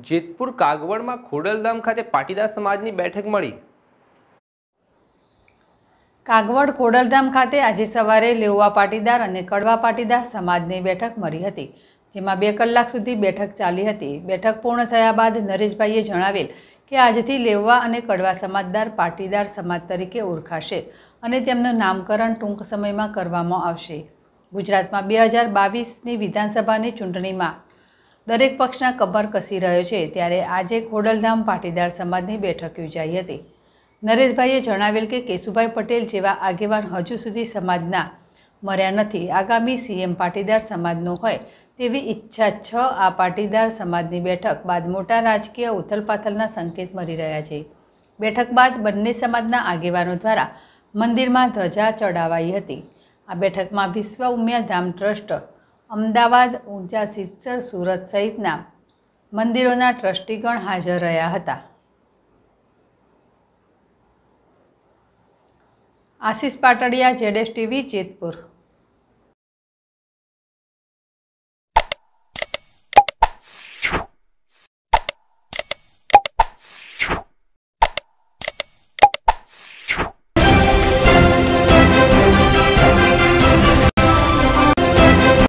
જેતપુર કાગવડમાં ખોડલધામ ખાતે પાટીદાર સમાજની બેઠક મળી કાગવડ ખોડલધામ ખાતે આજે સવારે લેવા પાટીદાર અને કડવા પાટીદાર સમાજની બેઠક મળી હતી જેમાં બે કલાક સુધી બેઠક ચાલી હતી બેઠક પૂર્ણ થયા બાદ નરેશભાઈએ જણાવેલ કે આજથી લેવવા અને કડવા સમાજદાર પાટીદાર સમાજ તરીકે ઓળખાશે અને તેમનું નામકરણ ટૂંક સમયમાં કરવામાં આવશે ગુજરાતમાં બે હજાર બાવીસની વિધાનસભાની ચૂંટણીમાં દરેક પક્ષના કબર કસી રહ્યો છે ત્યારે આજે ખોડલધામ પાટીદાર સમાજની બેઠક યોજાઈ હતી નરેશભાઈએ જણાવેલ કે કેશુભાઈ પટેલ જેવા આગેવાન હજુ સુધી સમાજના મર્યા નથી આગામી સીએમ પાટીદાર સમાજનો હોય તેવી ઈચ્છા છ આ પાટીદાર સમાજની બેઠક બાદ મોટા રાજકીય ઉથલપાથલના સંકેત મળી રહ્યા છે બેઠક બાદ બંને સમાજના આગેવાનો દ્વારા મંદિરમાં ધજા ચડાવાઈ હતી આ બેઠકમાં વિશ્વ ઉમિયા ધામ ટ્રસ્ટ અમદાવાદ ઊંચા સિત્સર સુરત સહિતના મંદિરોના ટ્રસ્ટીગણ હાજર રહ્યા હતા આશિષ પાટડિયા જેડેશ ટીવી જેતપુર